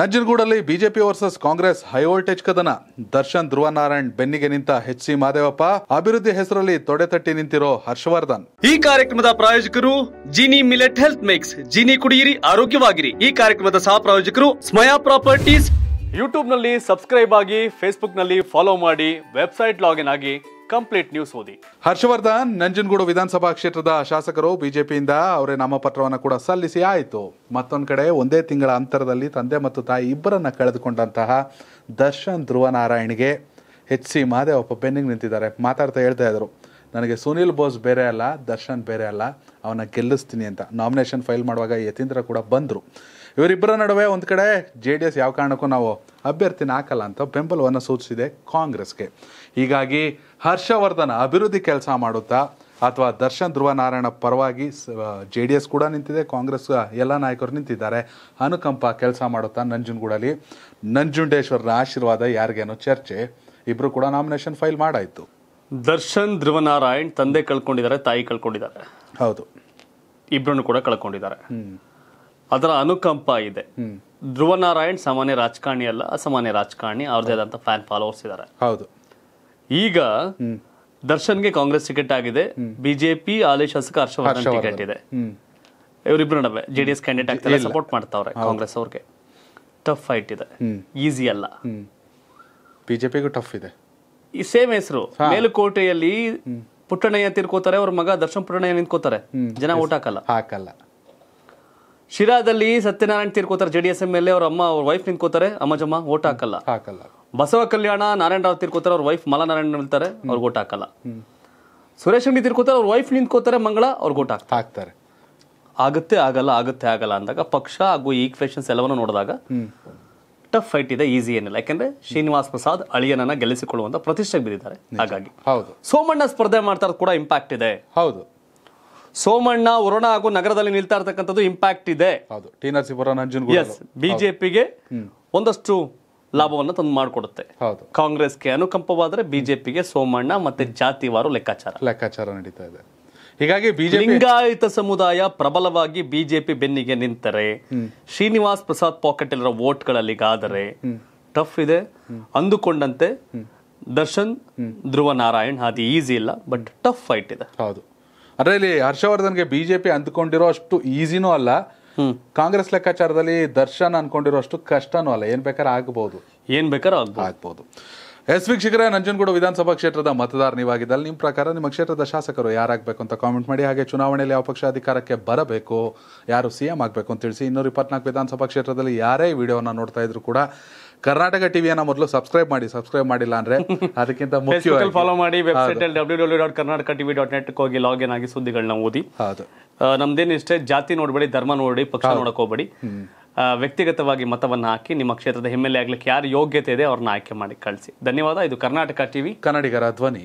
ನಂಜನಗೂಡಲ್ಲಿ BJP versus Congress high voltage ಕದನ ದರ್ಶನ್ ಧ್ರುವ ನಾರಾಯಣ್ ಬೆನ್ನಿಗೆ ನಿಂತ ಎಚ್ ಸಿ ಮಾದೇವಪ್ಪ ಅಭಿವೃದ್ಧಿ ಹೆಸರಲ್ಲಿ ತೊಡೆತಟ್ಟಿ ನಿಂತಿರೋ ಹರ್ಷವರ್ಧನ್ ಈ ಕಾರ್ಯಕ್ರಮದ ಪ್ರಾಯೋಜಕರು Jini millet health mix Jini ಕುಡಿಯಿರಿ ಆರೋಗ್ಯವಾಗಿರಿ ಈ ಕಾರ್ಯಕ್ರಮದ ಸಹ ಪ್ರಾಯೋಜಕರು ಸ್ಮಯಾ ಪ್ರಾಪರ್ಟೀಸ್ ನಲ್ಲಿ ಸಬ್ಸ್ಕ್ರೈಬ್ ಆಗಿ ನಲ್ಲಿ ಫಾಲೋ ಮಾಡಿ ವೆಬ್ಸೈಟ್ ಲಾಗಿನ್ ಆಗಿ ಕಂಪ್ಲೀಟ್ ನ್ಯೂಸ್ ಓದಿ ಹರ್ಷವರ್ಧನ್ ನಂಜನಗೂಡು ವಿಧಾನಸಭಾ ಕ್ಷೇತ್ರದ ಶಾಸಕರು ಬಿಜೆಪಿಯಿಂದ ಅವರೇ ನಾಮಪತ್ರವನ್ನು ಕೂಡ ಸಲ್ಲಿಸಿ ಆಯಿತು ಮತ್ತೊಂದು ಕಡೆ ಒಂದೇ ತಿಂಗಳ ಅಂತರದಲ್ಲಿ ತಂದೆ ಮತ್ತು ತಾಯಿ ಇಬ್ಬರನ್ನ ಕಳೆದುಕೊಂಡಂತಹ ದರ್ಶನ್ ಧ್ರುವನಾರಾಯಣ್ಗೆ ಎಚ್ ಸಿ ಮಹದೇವಪ್ಪ ಬೆನ್ನಿಗೆ ನಿಂತಿದ್ದಾರೆ ಮಾತಾಡ್ತಾ ಹೇಳ್ತಾ ಇದ್ರು ನನಗೆ ಸುನಿಲ್ ಬೋಸ್ ಬೇರೆ ಅಲ್ಲ ದರ್ಶನ್ ಬೇರೆ ಅಲ್ಲ ಅವನ್ನ ಗೆಲ್ಲಿಸ್ತೀನಿ ಅಂತ ನಾಮಿನೇಷನ್ ಫೈಲ್ ಮಾಡುವಾಗ ಯತೀಂದ್ರ ಕೂಡ ಬಂದರು ಇವರಿಬ್ಬರ ನಡುವೆ ಒಂದು ಕಡೆ ಜೆ ಡಿ ಎಸ್ ಯಾವ ಕಾರಣಕ್ಕೂ ನಾವು ಅಭ್ಯರ್ಥಿನ ಹಾಕಲ್ಲ ಅಂತ ಬೆಂಬಲವನ್ನು ಸೂಚಿಸಿದೆ ಕಾಂಗ್ರೆಸ್ಗೆ ಹೀಗಾಗಿ ಹರ್ಷವರ್ಧನ ಅಭಿವೃದ್ಧಿ ಕೆಲಸ ಮಾಡುತ್ತಾ ಅಥವಾ ದರ್ಶನ್ ಧ್ರುವ ನಾರಾಯಣ ಪರವಾಗಿ ಜೆ ಡಿ ಎಸ್ ಕೂಡ ನಿಂತಿದೆ ಕಾಂಗ್ರೆಸ್ ಎಲ್ಲ ನಾಯಕರು ನಿಂತಿದ್ದಾರೆ ಅನುಕಂಪ ಕೆಲಸ ಮಾಡುತ್ತಾ ನಂಜುನಗೂಡಲ್ಲಿ ನಂಜುಂಡೇಶ್ವರನ ಆಶೀರ್ವಾದ ಯಾರಿಗೇನೋ ಚರ್ಚೆ ಇಬ್ಬರು ಕೂಡ ನಾಮಿನೇಷನ್ ಫೈಲ್ ಮಾಡಾಯಿತು ದರ್ಶನ್ ಧ್ರುವ ನಾರಾಯಣ್ ತಂದೆ ಕಳ್ಕೊಂಡಿದ್ದಾರೆ ತಾಯಿ ಕಳ್ಕೊಂಡಿದ್ದಾರೆ ಹೌದು ಇಬ್ಬರನ್ನು ಕೂಡ ಕಳ್ಕೊಂಡಿದ್ದಾರೆ ಅದರ ಅನುಕಂಪ ಇದೆ ಧ್ರುವ ನಾರಾಯಣ್ ಸಾಮಾನ್ಯ ರಾಜಕಾರಣಿ ಅಲ್ಲ ಅಸಾಮಾನ್ಯ ರಾಜಕಾರಣಿ ಅವ್ರದೇ ಆದಂತ ಫ್ಯಾನ್ ಫಾಲೋವರ್ಸ್ ಇದ್ದಾರೆ ಹೌದು ಈಗ ದರ್ಶನ್ಗೆ ಕಾಂಗ್ರೆಸ್ ಟಿಕೆಟ್ ಆಗಿದೆ ಬಿಜೆಪಿ ಹಾಲಿ ಶಾಸಕ ಹರ್ಷವರ್ಧನ್ ಟಿಕೆಟ್ ಇದೆ ಇವರಿಬ್ರು ನಡುವೆ ಜೆ ಡಿ ಎಸ್ ಕ್ಯಾಂಡಿಡೇಟ್ ಆಗ್ತಾರೆ ಸಪೋರ್ಟ್ ಮಾಡ್ತಾವ್ರೆ ಕಾಂಗ್ರೆಸ್ ಅವ್ರಿಗೆ ಟಫ್ ಫೈಟ್ ಇದೆ ಈಸಿ ಅಲ್ಲ ಬಿಜೆಪಿಗೂ ಟಫ್ ಇದೆ ಈ ಸೇಮ್ ಹೆಸರು ಮೇಲುಕೋಟೆಯಲ್ಲಿ ಪುಟ್ಟಣಯ್ಯ ತಿರ್ಕೋತಾರೆ ಅವ್ರ ಮಗ ದರ್ಶನ್ ಪುಟ್ಟಣಯ್ಯ ನಿಂತ್ಕೋತಾರೆ ಜನ ಓಟ್ ಹಾಕಲ್ಲ ಹಾಕಲ್ಲ ಶಿರಾದಲ್ಲಿ ಸತ್ಯನಾರಾಯಣ ತೀರ್ಕೋತಾರೆ ಜೆ ಡಿ ಎಸ್ ಎಲ್ ಅವ್ರ ಅಮ್ಮ ಅವ್ರ ವೈಫ್ ನಿಂತ್ಕೋತಾರೆ ಅಮ್ಮಜಮ್ಮ ಓಟ್ ಹಾಕಲ್ಲ ಹಾಕಲ್ಲ ಬಸವ ಕಲ್ಯಾಣ ನಾರಾಯಣ ರಾವ್ ತೀರ್ಕೋತಾರೆ ಅವ್ರ ವೈಫ್ ಮಲನಾರಾಯಣ ನಿಲ್ತಾರೆ ಅವ್ರಿಗೆ ಓಟ್ ಹಾಕಲ್ಲ ಸುರೇಶ್ ಅಂಗಡಿ ತೀರ್ಕೋತಾರೆ ಅವ್ರ ವೈಫ್ ನಿಂತ್ಕೋತಾರೆ ಮಂಗಳ ಅವ್ರಿಗೆ ಓಟ್ ಹಾಕ್ತಾರೆ ಹಾಕ್ತಾರೆ ಆಗುತ್ತೆ ಆಗಲ್ಲ ಆಗುತ್ತೆ ಆಗಲ್ಲ ಅಂದಾಗ ಪಕ್ಷ ಹಾಗೂ ಕ್ವೆಶನ್ಸ್ ಎಲ್ಲವನ್ನು ನೋಡಿದಾಗ ಟಫ್ ಫೈಟ್ ಇದೆ ಈಸಿ ಏನಿಲ್ಲ ಯಾಕಂದ್ರೆ ಶ್ರೀನಿವಾಸ್ ಪ್ರಸಾದ್ ಅಳಿಯನನ್ನ ಗೆಲ್ಲಿಸಿಕೊಳ್ಳುವಂತ ಪ್ರತಿಷ್ಠೆ ಬಿದ್ದಿದ್ದಾರೆ ಹಾಗಾಗಿ ಹೌದು ಸೋಮಣ್ಣ ಸ್ಪರ್ಧೆ ಮಾಡ್ತಾರ ಕೂಡ ಇಂಪ್ಯಾಕ್ಟ್ ಇದೆ ಹೌದು ಸೋಮಣ್ಣ ವರುಣ ಹಾಗೂ ನಗರದಲ್ಲಿ ನಿಲ್ತಾ ಇರ್ತಕ್ಕಂಥದ್ದು ಇಂಪ್ಯಾಕ್ಟ್ ಇದೆ ಬಿಜೆಪಿಗೆ ಒಂದಷ್ಟು ಲಾಭವನ್ನು ತಂದು ಮಾಡಿಕೊಡುತ್ತೆ ಕಾಂಗ್ರೆಸ್ಗೆ ಅನುಕಂಪವಾದರೆ ಬಿಜೆಪಿಗೆ ಸೋಮಣ್ಣ ಮತ್ತೆ ಜಾತಿವಾರು ಲೆಕ್ಕಾಚಾರ ಲೆಕ್ಕಾಚಾರ ನಡೀತಾ ಇದೆ ಹೀಗಾಗಿ ಲಿಂಗಾಯತ ಸಮುದಾಯ ಪ್ರಬಲವಾಗಿ ಬಿಜೆಪಿ ಬೆನ್ನಿಗೆ ನಿಂತರೆ ಶ್ರೀನಿವಾಸ್ ಪ್ರಸಾದ್ ಪಾಕೆಟ್ ವೋಟ್ಗಳಲ್ಲಿ ಗಾದರೆ ಟಫ್ ಇದೆ ಅಂದುಕೊಂಡಂತೆ ದರ್ಶನ್ ಧ್ರುವ ನಾರಾಯಣ್ ಅದು ಈಸಿ ಇಲ್ಲ ಬಟ್ ಟಫ್ ಫೈಟ್ ಇದೆ ಹೌದು ಅಂದರೆ ಇಲ್ಲಿ ಹರ್ಷವರ್ಧನ್ಗೆ ಬಿಜೆಪಿ ಅಂದ್ಕೊಂಡಿರೋ ಅಷ್ಟು ಈಸಿನೂ ಅಲ್ಲ ಕಾಂಗ್ರೆಸ್ ಲೆಕ್ಕಾಚಾರದಲ್ಲಿ ದರ್ಶನ್ ಅನ್ಕೊಂಡಿರೋ ಅಷ್ಟು ಕಷ್ಟನೂ ಅಲ್ಲ ಏನ್ ಬೇಕಾದ್ರೆ ಆಗಬಹುದು ಏನ್ ಬೇಕಾದ್ರೂ ಆಗ್ಬಹುದು ಎಸ್ ವೀಕ್ಷಕರೇ ನಂಜನಗೂಡು ವಿಧಾನಸಭಾ ಕ್ಷೇತ್ರದ ಮತದಾರ ನೀವಾಗಿದ್ದಲ್ಲಿ ನಿಮ್ಮ ಪ್ರಕಾರ ನಿಮ್ಮ ಕ್ಷೇತ್ರದ ಶಾಸಕರು ಯಾರಾಗಬೇಕು ಅಂತ ಕಾಮೆಂಟ್ ಮಾಡಿ ಹಾಗೆ ಚುನಾವಣೆಯಲ್ಲಿ ಯಾವ ಪಕ್ಷ ಅಧಿಕಾರಕ್ಕೆ ಬರಬೇಕು ಯಾರು ಸಿಎಂ ಆಗಬೇಕು ಅಂತ ತಿಳಿಸಿ ಇನ್ನೂರ ಇಪ್ಪತ್ನಾಲ್ಕು ವಿಧಾನಸಭಾ ಕ್ಷೇತ್ರದಲ್ಲಿ ಯಾರೇ ವಿಡಿಯೋನ ನೋಡ್ತಾ ಇದ್ರು ಕೂಡ ಕರ್ನಾಟಕ ಟಿವಿಯನ್ನ ಮೊದಲು ಸಬ್ಸ್ಕ್ರೈಬ್ ಮಾಡಿ ಸಬ್ಸ್ಕ್ರೈಬ್ ಮಾಡಿಲ್ಲ ಅಂದ್ರೆ ಅದಕ್ಕಿಂತ ಫಾಲೋ ಮಾಡಿ ವೆಬ್ಸೈಟ್ ಅಲ್ಲಿ W W dot Karnataka TV dot net ಹೋಗಿ ಲಾಗಿನ್ ಆಗಿ ಸುದ್ದಿಗಳನ್ನ ಓದಿ ಹೌದು ನಮ್ದೇನು ಇಷ್ಟೇ ಜಾತಿ ನೋಡಬೇಡಿ ಧರ್ಮ ನೋಡಿ ಪಕ್ಷ ನೋಡಕೋಬೇಡಿ ಹೋಗ್ಬೇಡಿ ವ್ಯಕ್ತಿಗತವಾಗಿ ಮತವನ್ನು ಹಾಕಿ ನಿಮ್ಮ ಕ್ಷೇತ್ರದ ಹಿಮ್ಮೆಲೆ ಆಗ್ಲಿಕ್ಕೆ ಯಾರು ಯೋಗ್ಯತೆ ಇದೆ ಅವ್ರನ್ನ ಆಯ್ಕೆ ಮಾಡಿ ಕಳಿಸಿ ಧನ್ಯವಾದ ಇದು ಕರ್ನಾಟಕ ಟಿವಿ ಕನ್ನಡಿಗರ ಧ್ವನಿ